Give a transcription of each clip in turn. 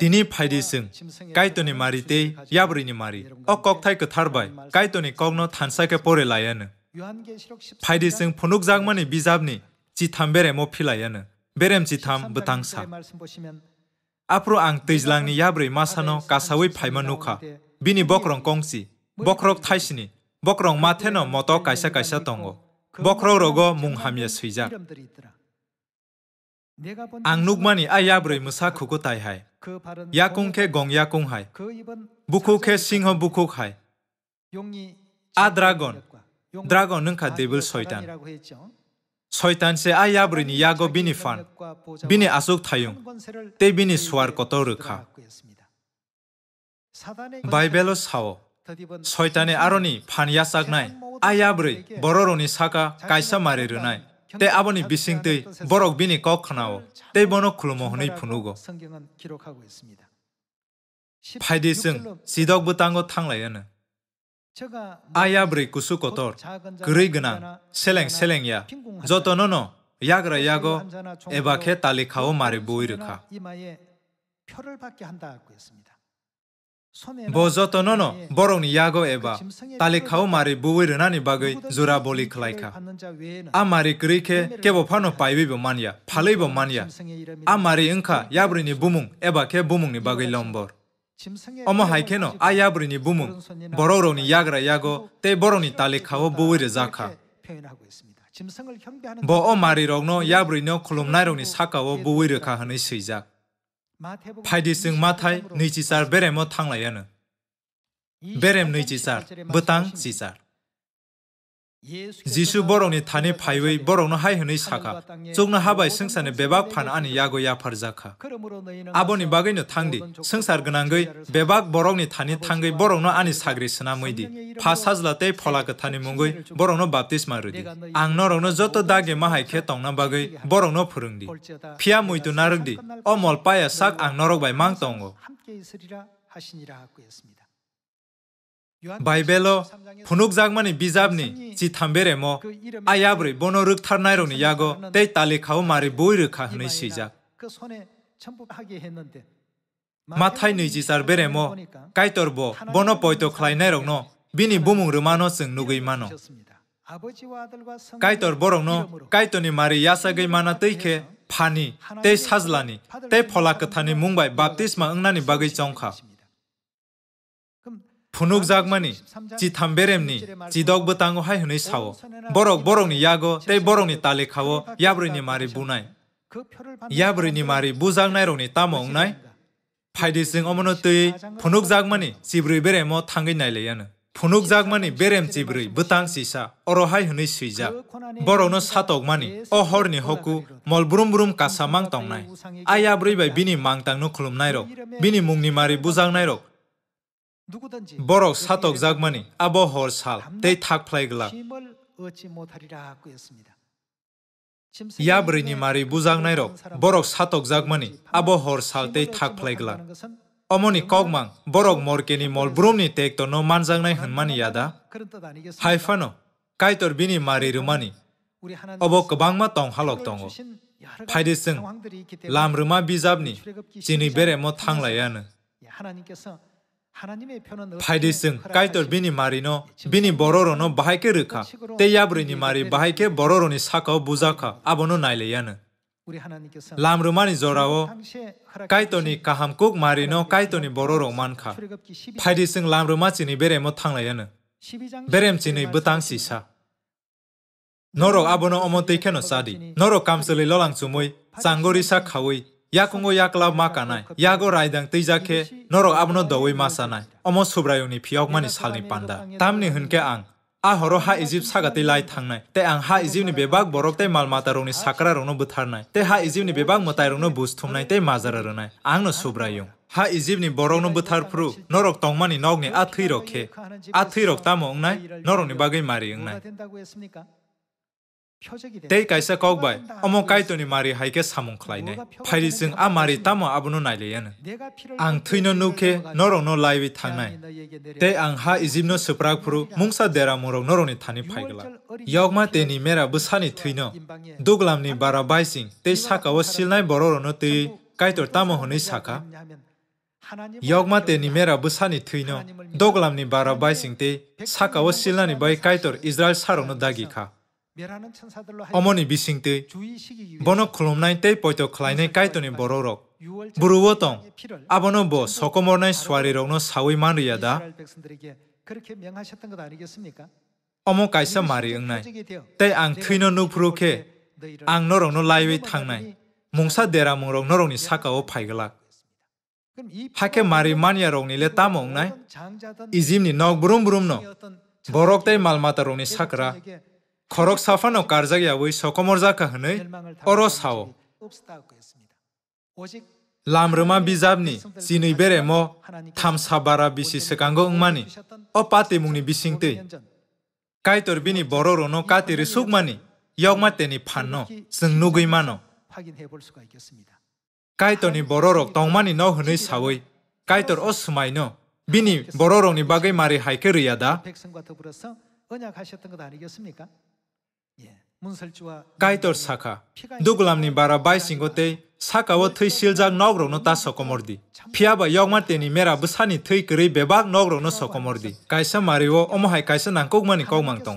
Tini phaidi sing kai to ni mari te yabri ni mari o kok thai ke thar bai kai to ni kok no thansai ke pore layan phaidi sing phunuk jagmani bijabni chi tham bere mo philayan berem chi tham butang sa apro ang tejlang ni yabri masano kasawi phaimanuka bini bokrong kongsi bokrok thaisini bokrong matheno moto kaisa kaisa tongo bokrok rogo mung hamya suijak आं नुगमानि आइ आब्रै मोसा खुगुताइहाय याकुंखे गं याकुंहाय बुखुखे सिंह बुखुखाय आ ड्रागन ड्रागन नोंखा देबल सयतान सयतान से आइ आब्रैनि यागो बिनि फान बिनि आसुक थायुं ते बिनि सुवार कत रोखा बाइबेल साव सयतानि आरनि फान यासाग नाय आइ आब्रै बर'रनि साका कायसा मारि रोनाय 때 아버님 비싱 때 버럭 비니 꺼커나오 때 번호 굴모허니 푸누고 파이디승 시덕부 땅거 탕라야는 아야브리 구수코토 그리그나 셀랭 셀랭야 저토노노 야그라 야고 에바케 달리카오 마리 보이르카 표를 받게 한다고 했습니다. 보조토노노 보롱 야고 에바 탈리카오 마리 부위르나니 바게 조라볼리 클라이카 아 마리 그리케 케보 파노 파이비보 마니아 팔레이보 마니아 아 마리 응카 야브리니 부뭉 에바 케 부뭉니 바게 롬보 어머 하이케노 아 야브리니 부뭉 보로로니 야그라 야고 테 보로니 탈리카오 부위르 자카 보 어마리 롱노 야브리노 콜롬나이롱니 사카오 부위르 카하니 스이작 파이디승 마타이 느이살 베레모 탕라야는 베렘 느이치살 부탕 시살 যিশু বরংনি থানে ফাইওই বরংনো হাই হনই সাকা চোখনো হাবাই সংসারনি বেবাক ফান আনি ইয়াগো ইয়াফার জাখা আবনি বাগৈনো থাংদি সংসার গনাঙ্গৈ বেবাক বরংনি থানে থাঙ্গৈ বরংনো আনি সাগরি সনামৈদি ফা সাজলাতে ফলাকে থানে মুঙ্গৈ বরংনো বাপতিস্মা রুদি আং নরংনো যত দাগে মাহাই খে তংনা বাগৈ বরংনো ফুরুংদি ফিয়া মৈতু নারুদি অমল পায়া সাক আং নরক বাই মাং তঙ্গো 하시니라 하였습니다. 바이벨로 푸눅 장만이 비잡니 지 탐베레 모 아야브리 보노 륵타나이로니 야고 때 딸리카오 마리 보이르카 흐니 시작 마타이 니지 사르베레 모 까이터보 보노 포이토 클라이나이로노 비니 부뭉 르마노 승 누구이마노 까이터 보롱노 까이토니 마리 야사게이 마나 뜨이케 파니 때 사즈라니 때 폴라크타니 뭉바이 밥티스마 응나니 바게이 정카 phunuk jakmani chi thamberemni chi dog butango hai hunai sao borok borok ni yago tei borok ni tale khao yabri ni mari bunai yabri ni mari bujak nai rokni tamong nai phaidi sing omono tui phunuk jakmani chibri beremo thangai nai le yana phunuk jakmani berem chibri butang sisa oro hai hunai suija borokno satok mani ohor ni hoku mol brum brum kasa mang tong nai ayabri bai bini mang tang no khulum nai rok bini mungni mari bujak nai rok borok satok jagmani abo hor sal tei thak phlai gla yabrini mari bujagnai rok borok satok jagmani abo hor sal tei thak phlai gla অমনি কগমাং বরক মরকেনি মল ব্রমনি তেক তো no মানজাংনাই হনমানি ইয়াদা হাইফানো কাইতর বিনি মারি রুমানি অব কবাংমা তং হালক তং ফাইদে সিং লাম রুমা বিজাবনি চিনি বেরে মো থাংলায়ানো 파이디슨 깔떨 비니 마리노 비니 보로로노 바하이케 르카 테야브리니 마리 바하이케 보로로니 사카 부자카 아보노 나일레야는 람르마니 조라오 까이토니 카함쿡 마리노 까이토니 보로로 만카 파이디슨 람르마치니 베레모 탕라야는 베렘치니 부탕시사 নরক আবনো অমতেইখেনো সাদি নরক কামসলি ললাং চুমুই চাঙ্গরিসা খাউই yakungo yakla makanai yago raidang teijakhe norok abno dawui masanai omo subrayuni phiokmani salni panda tamni hunke ang a horo ha egypt sagatei lai thangnai te ang ha egypt ni bebak borok te mal mata rongni sakra rongno butharnai te ha egypt ni bebak motai rongno bus thumnai te majara ronai angno subrayung ha egypt ni borok no buthar phru norok tongmani nogni a thui rokhe a thui rok tamo ongnai norok ni bagai mari ongnai Tei kaisa kok bai, omo kai toni mari hai ke samung khlai nai. Phairi jing a mari tamo abunu nai le yan. Ang thuino nuke norong no laiwi thang nai. Tei ang ha Egypt no suprak phuru mungsa dera morong norong ni thani phaigla. Yogma te ni mera busani thuino. Duglam ni bara bai sing tei saka wa silnai bororo no tei kai tor tamo honi saka. Yogma te ni mera busani thuino. Duglam ni bara bai sing tei saka wa silnani bai kai tor Israel sarong no dagi kha. 어머니 미싱 때 번호 콜롬나이 때 보이터 클라이네 까이토니 보로록 부르워똥 아버는 뭐 소코모나이 수아리로는 사위만 리야다 어머 가이사 말이 응나이 때앙 트이너 누프로케 앙 너롱노 라이웨이 탕나이 몽사 데라몽롱 너롱니 사카오 파이글락 하케 말이 마니아롱니 레 따몽나이 이집니 넉 부름부름노 보록때 말마타롱니 사크라 korok safano karjakyawi sokomorjaka hwnwi oro sao. Lamrima bizabni chinui beremo thamsa bara bisi skango wngmani o pati mungni bisingtwi kaitor bini bororono katiri sukmani yogma teni phanno jeng nugwi mano. Kaitorni bororok tongmani no hwnwi sawwi kaitor o sumaino bini bororokni bagwi mari haike riyada কাইতর শাখা দুগুলাম বারা বাইসিংগো তে শাখা ও থৈ শিলজাক নগ্রৌ তা সকমর দি ফিয়াবা ইয়মা তে মেরা বসানি থৈ কৃই বেবাক নগ্রৌ সকমর দি কাইসা মারি ও অমহাই কাইসা নাঙ্কমানী কৌমাং দো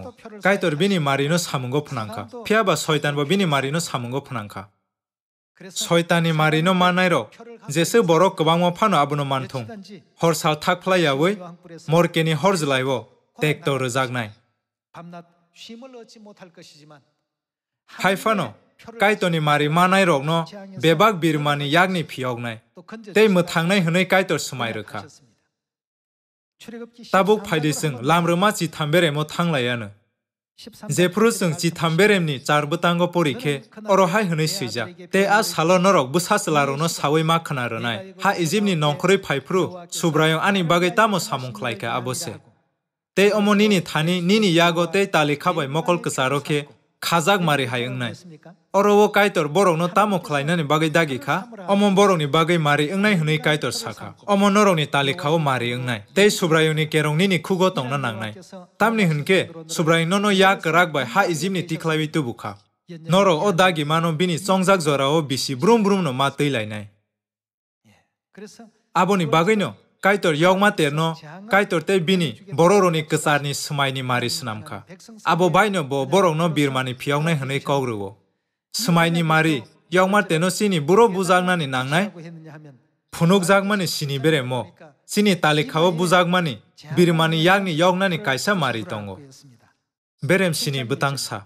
কাইতর বিনি মারিনো সামুঙ্গো ফুনাঙ্কা ফিয়াবা শৈতান বিনি মারিনো সামুঙ্গো ফুনাঙ্কা শৈতানি মারিনো মানাইর জেসে বড় কবাং ফানো আবনো মানথ হরসাল থাকফলাই মরকেনি হরজলাইব টেক্টর রাজনাই 밤낮 쉼을 얻지 못할 것이지만 Haifano, kaitoni mari manai rogno bebak birmani yagni piognai. Tei muthangnai hunai kaitor sumai rukha. Tabuk phaidisung lamrama chi thamberemo thanglayana. জেফ্রুসং চি থাম্বেরেমনি চার বুতাঙ্গ পরীক্ষে অরহাই হনে সিজা তে আ সালো নরক বুসাস লারোনো সাওই মা খানা রনাই হা ইজিমনি নংখরই ফাইফ্রু সুব্রায়ং আনি বাগে তামো সামুং খ্লাইকা আবসে তে অমনিনি থানি নিনি ইয়াগো তে তালি খাবাই মকল কসারোকে খাজাক মারি হাই নাই অরও কাইতর বরংনো তামো খাইনানি দাগি খা অমন বরংনি বাগৈ মারি ওংনাই হनै কাইতর সাখা অমন নরংনি তালিখাও মারি ওংনাই তেই সুব্রায়ুনি কেরংনি নি খুগো তংনা নাংনাই তামনি হনকে সুব্রায়ুনো নো ইয়া ইয়াক বাই হা ইজিমনি তিখলাইবি তুবুখা নরো ও দাগি মানো বিনি চংজাক জরাও বিশি ব্রুম ব্রুম ব্রুমনো মা তৈলাইনাই আবনি বাগৈনো kaitor yongma terno kaitor te bini bororoni kesarni smaini mari snamkha abo baino bo borongno birmani phiyangnai hne kaurwo smaini mari yongma terno sini buro bujagnani nangnai phunukjakmani sini beremo sini talikhao bujakmani birmani yagni yognani kaisa mari tongo berem sini butangsa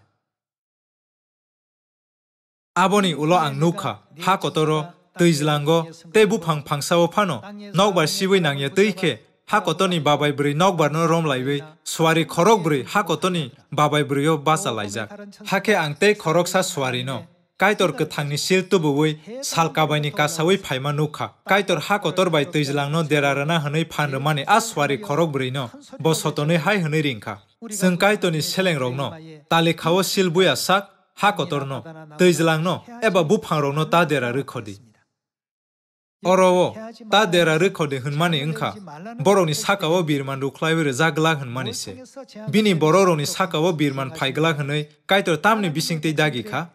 aboni ulo ang nukha ha kotoro tui zlango te bu phang phang sao phano nok bar siwi nang ye tui khe ha kotoni babai bri nok bar no rom laiwe swari khorok bri ha kotoni babai bri o basa laijak ha khe ang te khorok sa swari no কাইতর কথংনি শিল তুবুই সালকাবাইনি কাসাউই ফাইমা নুখা কাইতর হা কতর বাই তৈজলাং নো দেরারানা হনই ফান রমানে আসওয়ারি খরক ব্রেই ন বসতনে হাই হনই রিংখা সং কাইতনি সেলেং রং ন তালে খাও শিল বুয়া সাক হা কতর ন তৈজলাং ন এবা বুফাং রং ন তা দেরা রুখদি Orowo, ta dera rekode honmani onka. Boroni sakao birman ruklaiwere jagla honmani se. Bini bororoni sakao birman phaigla honoi kaitor tamni bisingtei dagi kha.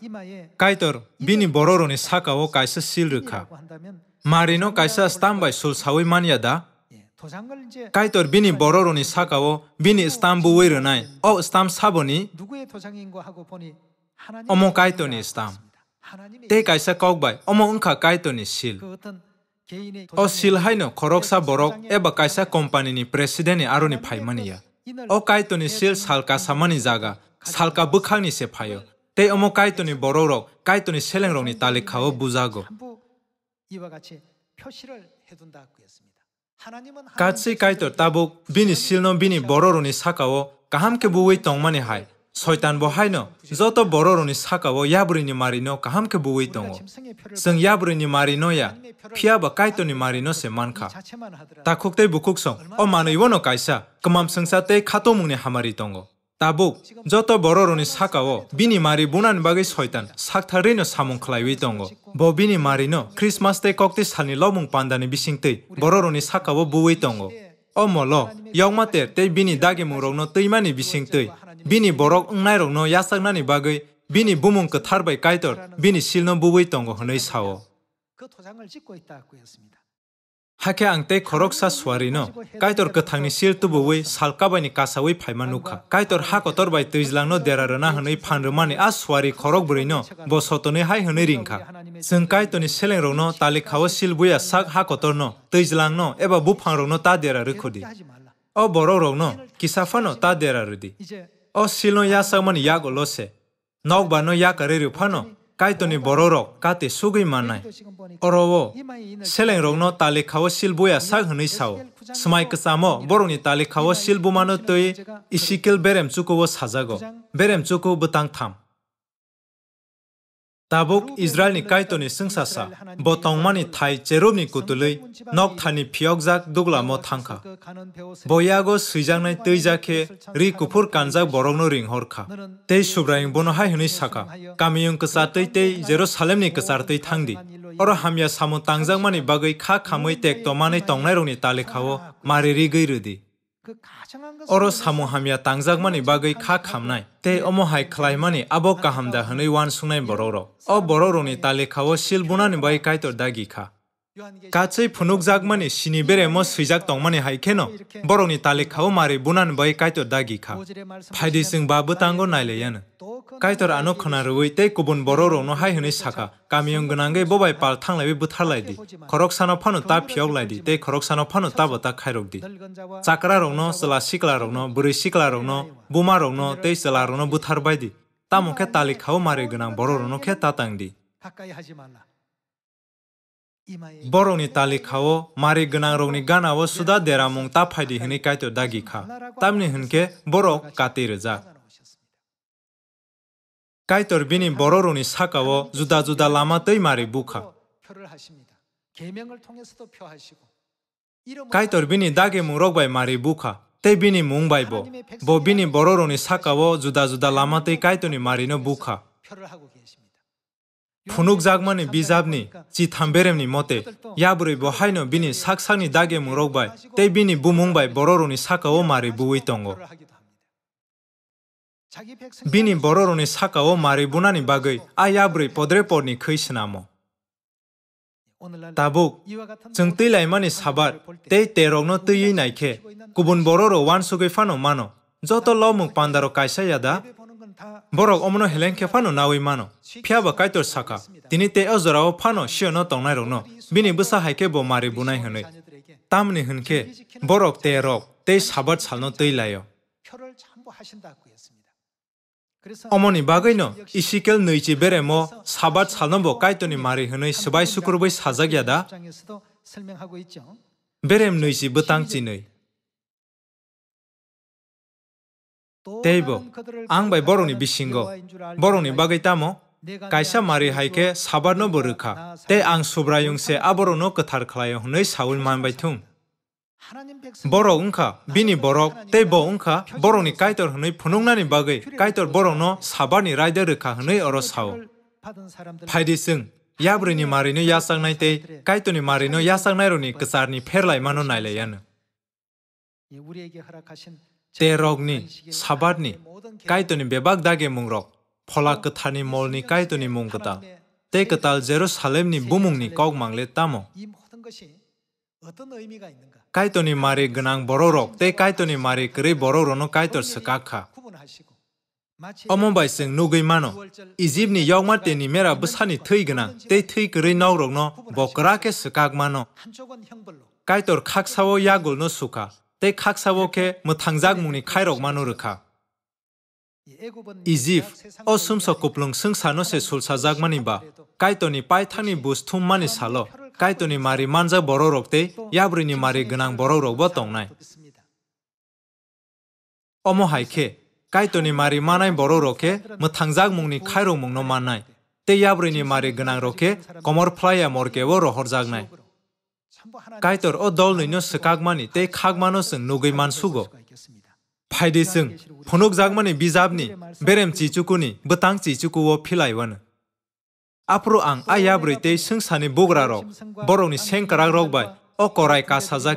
Kaitor bini bororoni sakao kaisa silru kha. Marino kaisa stambai sul sawi mania da. Kaitor bini bororoni sakao bini stambu werenai. O stam saboni. Omo kaitoni stam. Te kaisa kokbai. Omo unka kaitoni sil. ओ सिलहाय न बरक एबा कायसा company नि president आरो नि फाय मानिया सिल सालका सामानि जागा सालका बुखानि से फायो ते अमो कायतो नि बरो र सेलेंग रनि तालिकाव बुजागो इबा गाचे फ्योशिरल हेदुंदा कुरेसिमिदा हानानिमन हा काचे कायतो बिनि सिलनो बिनि बरो रनि साकाव काहाम के बुवै तंग हाय सयतन बह जो बो र सो या ब्रैनी मि नो कहाँको बुै तङ जु या ब्री नोया फिय बाइतनी मारी नानु बुखुकङ अन कमाम सङसा ते खतौ मुनि हामारी तग ता बुक जतो बोनि सारी बुना बगै सयतन सक्तारै नो सामु खाइ तग भ मि नो खटमस ते कक साल ल मदान विसङथै बोनि सो बु तङ अल यौमा वि दागि मौन तैमा वितै bini borok ungnai rok no yasaknani bagui bini bumung kathar bai kaitor bini silno bubui tongo hnoi sao hake ang te khorok sa swari no kaitor kathang ni sil tu bubui salka bai ni kasawi phaima nukha kaitor ha kotor bai tuislang no dera rana hnoi phanru mani a swari khorok buri no bo sotone hai hnoi ringkha sung kaitor ni seleng rok no talikhawo sil buya sak ha kotor no tuislang no eba bu phang rok no ta dera rukhodi o borok rok no kisafa no ta dera rudi अ शिल no या सक म यागो लबानो याक अरे रुफानो काइनी बर राते सुग mail no तालिखाओ सिलबु सक who साउ समाइसाम बरलेखाउँ सिलबुम तुई इसिल बरेम्चुको सजागो बेरेमचुको बङ्गाम tabuk Israel ni kaitoni sengsa bo tongmani thai cherub ni kutului nok thani phiokjak dugla mo thangkha boyago swijangnai teiza khe ri kufur kanjak borokno ringhorkha tei subraing bono hai hini saka kamiyung ksa tei tei jerusalem ni ksar tei thangdi oro hamya samu tangjakmani bagoi kha khamoi tek tomani tongnai rongni tale khawo mari ri gei rudi oro samuhamya tangjakmani bagui kha khamnai tei omohai khlaimani abo kaham da hinui wan sungnai borokrok o borokrokni talikhao silbunani bai kaitor dagi kha কাচই ফুনুক জাগমানি সিনি বেরে মো সুইজাক তংমানি হাইখেন বরংনি তালে খাও মারি বুনান বই কাইতর দাগি খা ফাইদি সিং বাবু তাঙ্গো নাইলেয়ান কাইতর আনো খনা রুই তে কুবুন বড় রংনো হাই হনি সাকা কামিয়ং গনাঙ্গে ববাই পাল থাংলাইবি বুথারলাই দি খরক সানো ফানো তা ফিয়গলাই দি তে খরক সানো ফানো তা বতা খাইরক দি চাকরা রংনো চলা সিকলা রংনো বুড়ি সিকলা রংনো বুমা রংনো তে চলা রংনো বুথারবাই দি তামুখে তালে খাও মারি গনাং বড় রংনো খে তাতাং দি বৰণি তালি খাও মাৰি গোনাং ৰঙনি গানাও চুদা দেৰামং তাপ ফাইদি হেনে কাইটো দাগি খা তামনি হেনকে বৰ কাতি ৰজা কাইটৰ বিনি বৰ ৰঙনি চাকাও জুদা জুদা লামাতেই মাৰি বুখা কাইটৰ বিনি দাগে মোং ৰগ বাই মাৰি বুখা তেই বিনি মোং বাইব ব বিনি বৰ ৰঙনি চাকাও জুদা জুদা লামাতেই কাইটনি মাৰিনো বুখা फुलुक जग्नि जिथमेरेमनि मते या बह वि सङ्गी दे मुरौब ते वि बुमुङ रौनि सौ मेबुवै दौ सो मेबुनानी बगै आइबरै पद्रेपडी खैसन म तु सङ् लाइमि सबार ते तेरो तैय नखे कुन बो रौ अनसुकैफानो मनो जो मुख पदार कसै borok omono helengkhe phano nawi mano phiaba kaitor saka tini te ojorao phano shiono tongnai rokno bini busa haike bo mari bunai hwnwi tamni hwnkhe borok te rok tei sabat salno tei layo অমনি বাগৈন ইসিকেল নৈচি বেরেমো সাবাত সালনব কাইতনি মারি হনৈ সবাই শুক্রবৈ সাজাগিয়াদা বেরেম নৈচি বতাংচি নৈ Տեյբո, անգ բորոնի բիշինգո, բորոնի բագետամո, կայսա մարի հայկե սաբարնո բորուքա, տե անգ սուբրայունսե աբորոնո կթարքլայո հունոյ սաուլ մանբայթում։ Բորո ունքա, բինի բորո, տեյբո ունքա, բորոնի կայտոր հունոյ փնունգնանի բագեյ, կայտոր բորոնո սաբարնի ռայդերուքա հունոյ օրոսհաո։ Փայդիսն, ябրինի մարինո յասաննայտե, կայտոնի մարինո յասաննայրոնի կսարնի փերլայ մանոնայլեյանը։ terokni, sabarni, kaitoni bebak dage mungrok, pola kathani molni kaitoni mungkata. Te ni Jerusalemni ni kog mangle tamo. Kaitoni mari genang bororok, te kaitoni mari kri bororono kaitor sekakha. Omobai sing nugui mano, Ijibni yogma ni mera busani thui genang, te thui kri naurok no bokrake ke mano. Kaitor khaksao yagul no suka, they kak saboke mutangzak muni khairok manuruka. Izif, o sumso kuplung sung sano se sul sajak maniba, kaito ni paithani bus thum mani salo, kaito ni mari manja bororok te, yabri ni mari gnang bororok botong nai. Omo haike, kaito ni mari manai bororok ke, mutangzak muni khairok mungno man nai, te yabri ni mari gnang roke, komor playa morke wo rohor jak nai. गाइटर अ दल नैन सोकगमानी ते खमानो चुगै मनसुगो फाइदेसङ फुक जागमि बरेम चिचुकुनी बुतङ चिचुकु फिलै अव आफू आङ आइब्री ते सङ सान बगरा सङ करा अँ को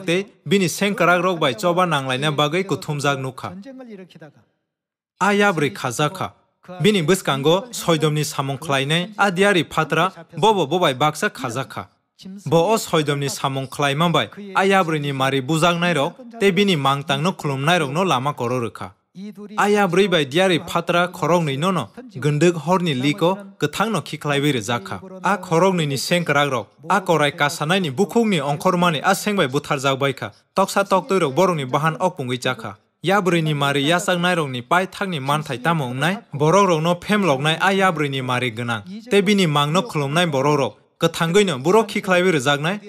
ते वि सङकार चब नल बगै कुत नुखा आइब्री खा विगो सयदमनि सामो खाइ अधियरी फतरा ब ब बब बाजा bo os hoidomni samong khlaimabai ayabrini mari buzagnairok tebini mangtangno khulumnairokno lama koro rukha ayabri bai diari phatra khorongni nono gundug horni liko kathangno khikhlaiwi rjakha a khorongni ni senkragrok a korai kasanaini bukhungni ongkhormani a sengbai butharjakbaikha toksa toktoi borongni bahan okpungi jakha yabrini mari yasaknairokni pai thakni manthai tamongnai borokrokno phemloknai a yabrini mari gwnang tebini mangno khulumnai borokrok 그 탄거인은 무럭히 클라이브를 작나요?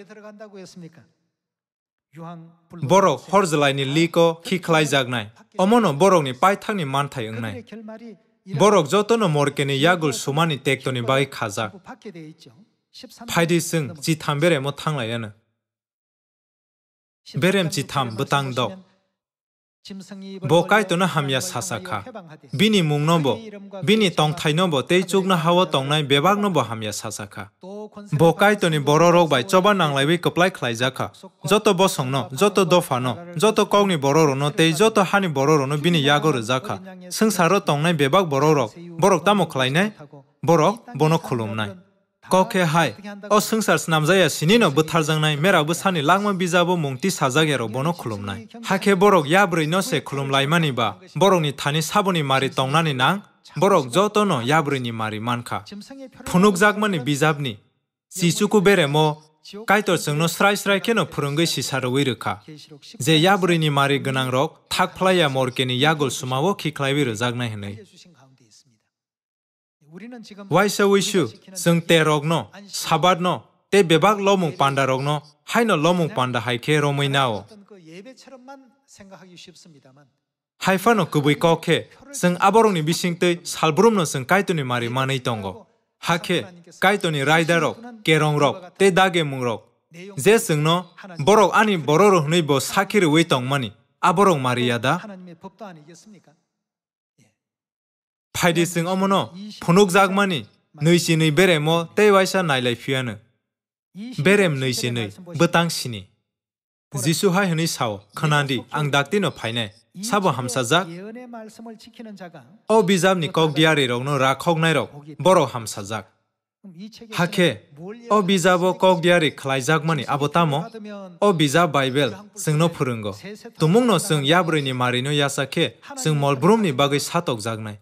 보록 허즈라이니 리코 키 클라이 작나이 어머노 보록니 파이탕니 만타이 응나이 보록 저또는 모르게니 약을 수만이 떼더니 바이 가자 파이디승 지탐베레 뭐 탕라야는 베렘 지탐 부탕덕 bo kai tu na hamya sasa kha bini mung no bo bini tong thai no bo tei chuk na hawa tong nai bebak no bo hamya sasa kha bo kai tu ni boro rok bai choba nang lai bi kaplai khlai ja kha joto bo song no joto do fa no joto kog ni boro ro no tei joto hani boro ro no bini yago ro ja kha sungsar ro tong nai bebak boro rok borok tamo khlai nai borok bono khulum nai কোকে হাই ও সংসার নাম যায় সিনি ন বুথার জং নাই মেরা বু সানি লাংম বিজাবো মুংতি সাজা গেরো বনো খুলুম নাই হাকে বরক ইয়া ব্রই ন সে খুলুম লাই মানি বা বরক নি থানি সাবনি মারি তংনানি না বরক জতো ন ইয়া ব্রই নি মারি মানখা ফুনুক জাগ মানি বিজাব নি সিসুকু বেরে মো কাইতো সং ন স্রাই স্রাই কেন ফুরঙ্গ সিসার Why wishu sung te rogno, sabadno, te bebak lomung panda rogno, haino lomung panda hai ke romui nao. 하이파노 그부이 꺼케 승 아버롱니 미싱뜨 살부름노 승 까이토니 말이 많이 던거 하케 까이토니 라이다록 깨롱록 때다게 뭉록 제 승노 보록 아니 보로로 흐니보 사키를 웨이덩마니 아버롱 말이야다 파이디싱어머노포녹작마니너이시니베레모테이와이샤나일라이피아느베렘너이시니버탕시니지수하이니사오커난디앙닥티노파이네사보함사작어비잡니꺽디아리록노라콕나이록보로함사작하케어비자보꺽디아리클라이작마니아보타모어비자바이벨승노푸른거두목노승야브르니마리노야사케승몰브롬니바그이사톡작나이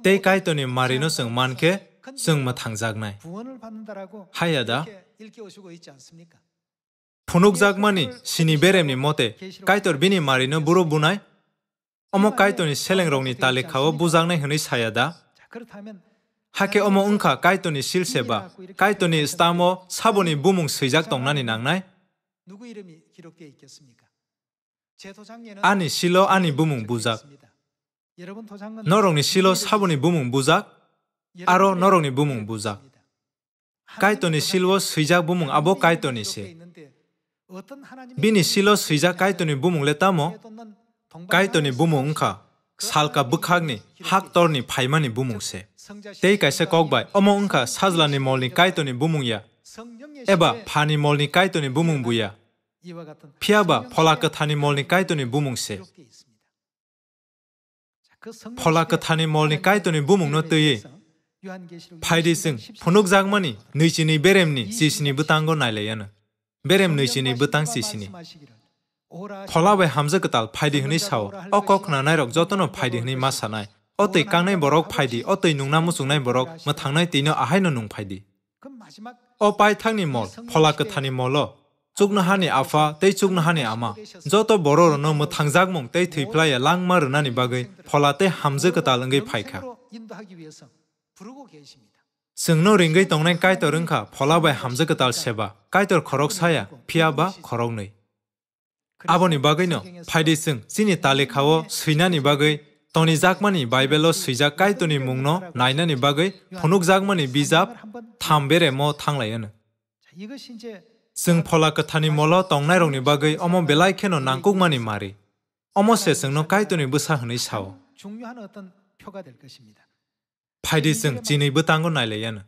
때까이 또니 마리노 성만케 성마 당작나이 하야다 푸눅작마니 신이 베렘니 모테 까이터 비니 마리노 부르부나이 어머 까이토니 셀랭롱니 탈레카오 부장나이 흔이 사야다 하케 어머 응카 까이토니 실세바 까이토니 스타모 사보니 부뭉 스이작 동나니 낭나이 누구 이름이 기록되어 있겠습니까? 아니 실로 아니 부뭉 부작 너롱이 실로 사분이 부몽 부작 아로 너롱이 부몽 부작 까이토니 실로 스위작 부몽 아보 까이토니시 비니 실로 스위작 까이토니 부몽 레타모 까이토니 부몽카 살카 북학니 학터니 파이마니 부몽세 데이카세 콕바이 어몽카 사즐라니 몰니 까이토니 부몽야 에바 파니 몰니 까이토니 부몽부야 피아바 폴라카 타니 몰니 까이토니 부몽세 फला कि मलनी कयनी बुमु त त्यही फाइदिङ फलुक जागमिनी नैछििने बेरेमि चिस्नी बुटङ नै बेम नैछििने बटा चिसिनी फलाब हाम फाइदिहै सह अ कतनो फाइदिही मस अ तै कि अतै नुना मुसुना बग म तीन आहान नु फाइदिठङ मल फला कि मल चुग नहान आफा तै चुग नहान अमा जो बड रो मत मु तैफ्ल लुना बागै फला ते हामी फाइखा सो रिङ तौनै कयतर रङखा फलाब हाम खर फिया बा खर नै अब नि बगैन फाइडिचिङ चिनी तालिखाव सहीना बगै टिजमा बइबेलो सहीजा कयती मुनो नै बगै फलुक जग्नि ठामे ซึ่งพลักฐานิมลต้องในรงนี้บางอย่างอมเบลัยเขนนังกุกมันิมารีอมเสสึงนกไก่ตุนิบุษะหันิชาวภายดีซึ่งจีนีบุตังกุนัยเลยนะ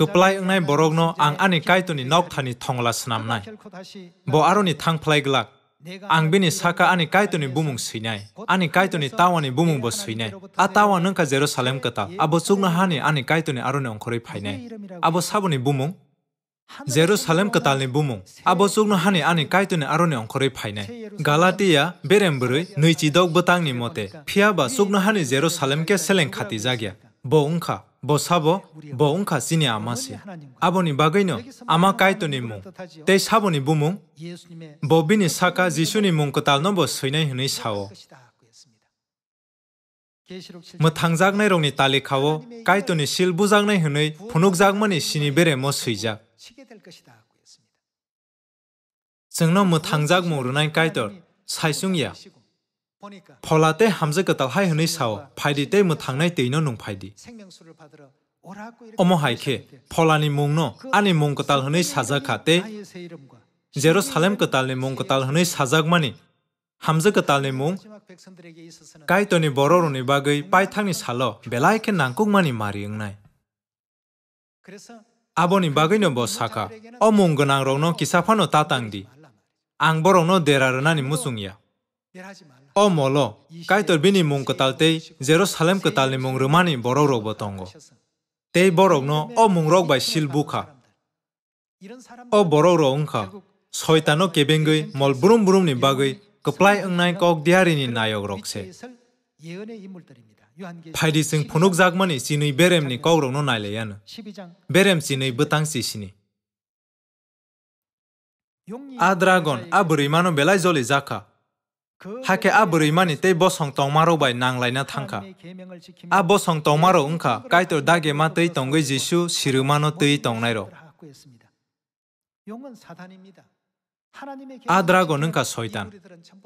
กปลายองในบรอกโนอังอันิไก่ตุนิ้นกทานิทองลาสนามนายบอารุณิทังพลายกลัก angbi ni saka ani kaito ni bumung sinai ani kaito ni tawa ni bumung bo sinai a tawa nungka jerusalem kata abo chukna hani ani kaito ni arone ongkhorei phainai abo sabu ni bumung jerusalem katal ni bumung abo chukna hani ani kaito ni arone ongkhorei phainai galatia berem burui noichi dog botang ni mote phiaba chukna hani jerusalem ke seleng khati jagya 보응카 보사보 보응카 시네 아마시 아버니 바그이노 아마 카이토니 무 테사보니 부무 보비니 사카 지수니 뭉코탈노 보스이네 히니 사오 মথাংজাকনাই রংনি তালিকাও কাইতনি শিল বুজাকনাই হनै ফুনুকজাকমানি সিনি বেরে ম সৈজাক जोंनाव मोथांजाग मरुनाय कायदर साइसुंया 폴라 때 함자가 다 하이 흔히 사오 파이디 때뭐 당나이 때이노 농 파이디 어머 하이케 폴라니 몽노 아니 몽 그탈 흔히 사자카 때 제로살렘 그탈니 몽 그탈 흔히 사자그마니 হামজা কতালনি মুং কাইতনি বড়রনি বাগৈ পাইথাংনি সাল বেলাইকে নাংকুকমানি মারি ওংনাই আবনি বাগৈনো ব সাকা অমুং গোনাং রংনো কিসাফানো তাতাংদি আং বরংনো দেরারনানি মুসুংয়া O molo, kai tor bini mung katal tei Jerusalem katal ni mung rumani borok rok bo tongo. Tei borok no o mung rok bai sil bukha. O borok rok ongkha, শয়তানো কেবেঙ্গৈ মল বুরুম বুরুমনি বাগৈ কপ্লাই ওংনাই কক দিয়ারিনি নায়ক রকসে ফাইডি সিং ফনুক জাগমানি সিনুই বেরেমনি কগ্রনো নাইলেয়ানো বেরেম সিনুই বতাংসি সিনি আ dragon আ বুরৈমানো বেলাই Jolly জাখা hake aburi buri mani tei bos hong tong maro bai nang laina thangka a bos hong tong maro ungkha kai tor dage ma tei tongai jisu siru mano tei tong ro a dragon ungkha soitan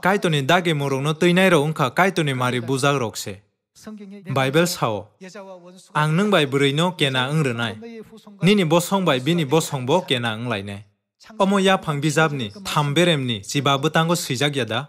kai to ni dage ro no tei nairo ungkha kai to ni mari bujag rokse Bible sao ang nung bai buri no kena ung renai nini bosong bai bini bosong bo kena ung laine omo ya phang bijab ni tham berem ni jibabu tango sijak yada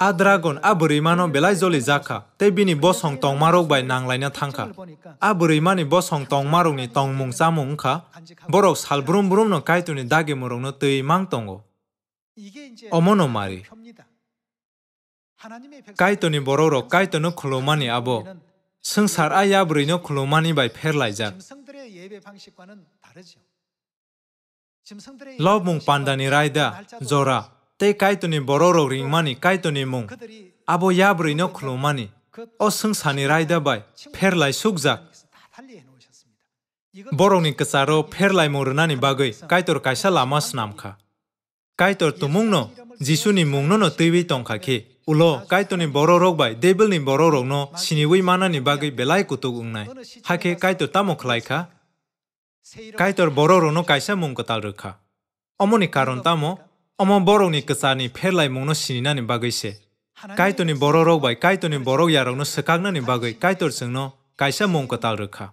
A dragon a burimano belai zoli zaka. Te bini bos hong tong marok bai nang laina thangka. A burimani bos hong tong marok ni tong mung sa mung ka. Borok sal brum brum no kaitu ni dage morok no tui mang tongo. Omono mari. Kaitu ni bororo kaitu no khulomani abo. Sengsar a yabri no khulomani bai pher lai jak. Lo mung pandani raida, zora. te kaitoni bororo ringmani kaitoni mung abo yabri no khulumani o sungsani raida bai pherlai sukjak borokni kasaro pherlai morunani bagoi kaitor kaisa lama snamkha kaitor tumungno jisuni mungno no tuiwi tongkha khe ulo kaitoni bororok bai debelni bororok no siniwi manani bagoi belai kutuk ungnai hake kaitor tamo khlaikha kaitor bororok no kaisa mung kotal rukha অমনি কারণ তামো Omo borokni kasani pherlai mongno sininani bagaise. Kaitoni borok rokbai kaitoni borok yarokno sakagnani bagai kaitor sengno kaisa mong katal rukha.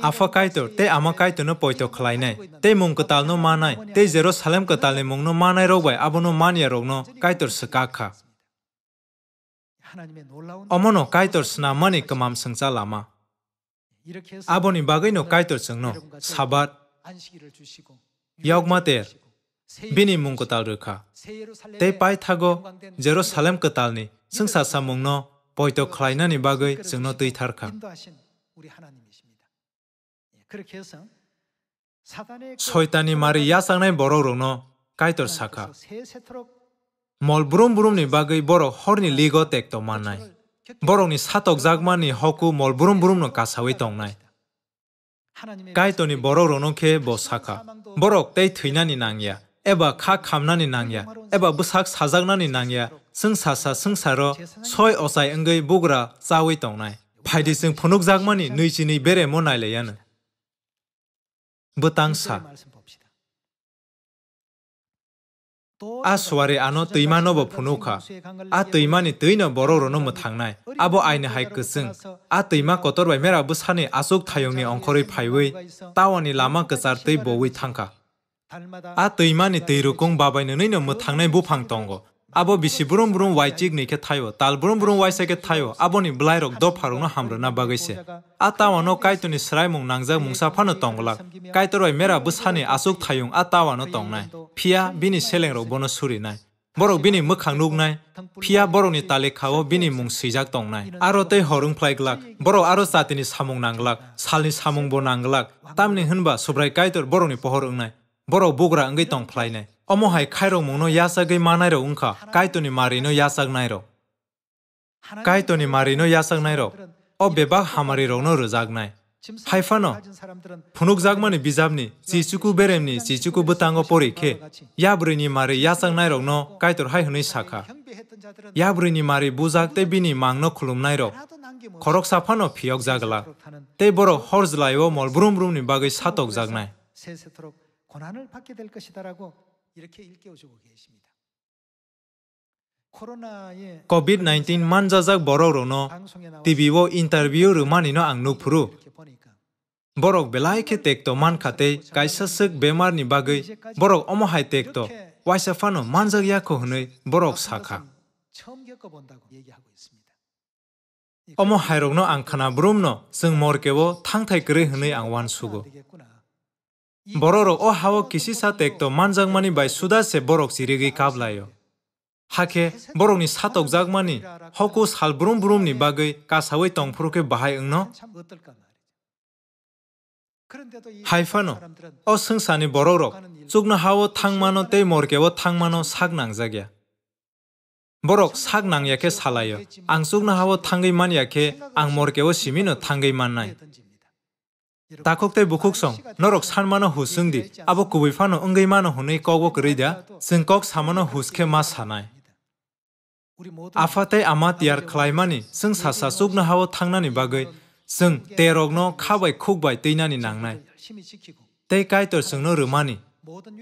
Afa kaitor te ama kaitono poito khlainai te mong katal no manai te zero salem katal ni mongno manai rokbai abono manya rokno kaitor sakakha. 어머노 까이토스나 마니 그맘 성자 라마 아버님 바가이노 까이토스노 사밭 ꯌꯥꯎꯃꯥꯇꯦꯔ bini mung katal rukha te pai thago jerusalem katal ni sungsa samung no poito khlaina ni bagai sungno tui thar kha শয়তানি মারি ইয়া সাংনাই বড় রংনো কাইতর Sakha মল ব্রুম ব্রুম নি বাগৈ বড় হরনি league take তো মানাই বরং নি সাতক জাগমানি হকু মল ব্রুম ব্রুম নো কাসাওই তংনাই гайтони бороро но ке босака борок тей тӯйнани нангя эба как камнани нангя эба бысак сазагнани нангя сынсаса сынсаро сой осай ынгӣ бугра цауи тонай пайди сын пунук загмани нӯйчини бере мо найлеяны бытаңса asware ano tuimano bo phunukha a tuimani tuino boro rono muthangnai abo aine hai kusung a tuima kotor bai mera busane asuk thayongni ongkhore phaiwei tawani lama kasar tei bowei thangka a tuimani teirukung babai nunino muthangnai bu phang tongo अबो विश्रम ब्र्रम वाइटिग नै थय तालालब्रुम ब्रु vice थय अब बैरोग the pharaoh हाम्रो न बगैसे आ ट तानु कयत्य सरा मजा मुसा फो त कय्तर मेरा बुसानि आसु थायुङ आ टा ट फिया वि सेलङ रग बुरी बो वि मुना फिया बोनी तालि खा वि म सहीजाग तै हरौँ्ै्लाक बो जन सामुङ न साल सामुङ बो नला तामे हु सुब्रा कय्तर पहर Omo hai kairo mono yasagi manairo unka kaito ni marino yasag nairo. Kaito ni marino yasag nairo. O bebak hamari rono rojag nai. Haifano, phunuk jagmani bijabni chichuku beremni chichuku butango pori khe yabrini mari yasang nai rokno kaitor hai hunui sakha. Yabrini mari bujak te bini mangno khulumnai rok. Khorok safano phiok jagla. Te boro horjlai o molbrum rumni bagui satok jagnai. 세세토록 고난을 받게 될 것이다라고 이렇게 일깨워주고 계십니다. 코로나의 COVID-19 만자작 버럭으로 TV와 인터뷰를 많이 안놓프로 버럭 벨라이케 택도 만카테 가이사슥 베마르니 바그이 버럭 어머하이 택도 와이사파노 만자기 약호 흔의 버럭 사카 어머하이로노 안카나 브룸노 승 모르케보 탕타이 그리 흔의 앙완수고 बरोरोक ओ हाव किसी साथ तेक तो मान जगमानी by सुदा से बरोक सिरिगी काब लायो हाखे बरोक नि सातक जगमानी हको साल ब्रुम ब्रुम नि बागै कासावै तोंगफुरु के बहाय अंग न हाइफानो ओ सिंसानि बरोरोक चुगन हाव थांगमानो ते मोरके ओ थांगमानो सागनांग जागया बरोक सागनांग याके सालायो आं चुगन हाव थांगै मानियाके आं मोरके ओ सिमिनो थांगै माननाय такоктай букуксон норок санмано хусунди або кубуйфано унгаймано хунаи когок рида сынкок самано хуске мас санай афатай амат яр клаймани сын сасасугно хаво тангнани багӯй сын терокно кабай кукбай тӯйнани нангнай тэй кайтор сынно рӯмани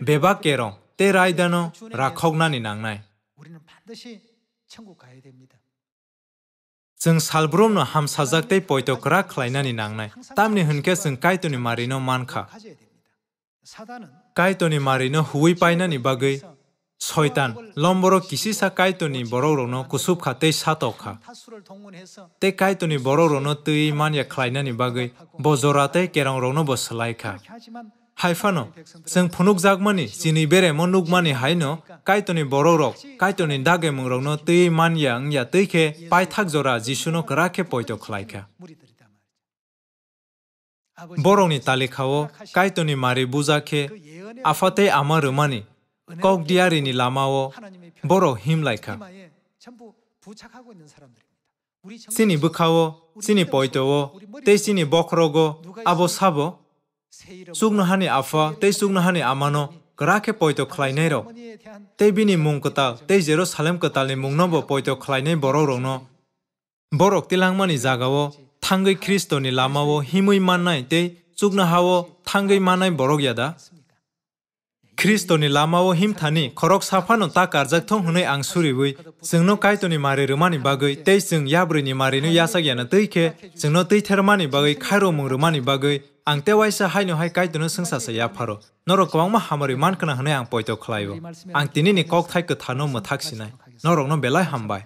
бебак керон тэй райдано ракхокнани нангнай 우리는 반드시 천국 가야 됩니다. जों सालब्रोमनो हामसाजाक्दै पयटकरा ख्लायनानि नांनाय तामनि होनके जों कायटनि मारिनो मानखा कायटनि मारिनो हुवै पायनानि बागै सयतान लम्बर किसिसा कायटनि बरौरनो कुसुब खातै सातखा ते कायटनि बरौरनो तै मानिया ख्लायनानि बागै बजरातै केरांरनो बसलायखा হাই ফানো যেন ফুনুক জাগমানি যিনি বেরে মনুক মানি হাই নো কাইটনি বড় কাইটনি দাগে মরক ন তৈ মান ইয়া ইয়া তৈখে পাই থাক জরা যিশু ন কড়াখে পৈত খলাইখা বরংনি তালিখাও কাইতনি মারি বুজাখে আফাতে আমার রুমানি কক দিয়ারিনি লামাও বড় হিম লাইখা সিনি বুখাও সিনি পৈতও তে সিনি আবো সাবো सुग्न हानी आफा तै सुग्न हानी आमानो गराखे पैतो खलाइनै र तै बिनि मुङ कता तै जेरो सालेम कतालनि मुङ नबो पैतो खलाइनै बर' रङ न बर' तिलाङमानि जागाव थाङै ख्रिस्टनि लामा ओ हिमै माननाय तै सुग्न हाव थाङै मानै बर' गियादा ख्रिस्टनि लामा ओ हिम थानि खरक साफा न ता कारजाक हुनै आं सुरिबै जोंनो काइतोनि मारे रुमानि बागै तै जों याब्रैनि मारेनो यासा गियाना तैखे जोंनो तै थेरमानि बागै खायरो मुङ रुमानि बागै ang te waisa hai no hai kai tunu sung sa saya pharo norok kwang ma hamari man kana hne ang poito khlaio ang tini ni kok thai ka thano ma thak sinai norok no belai hambai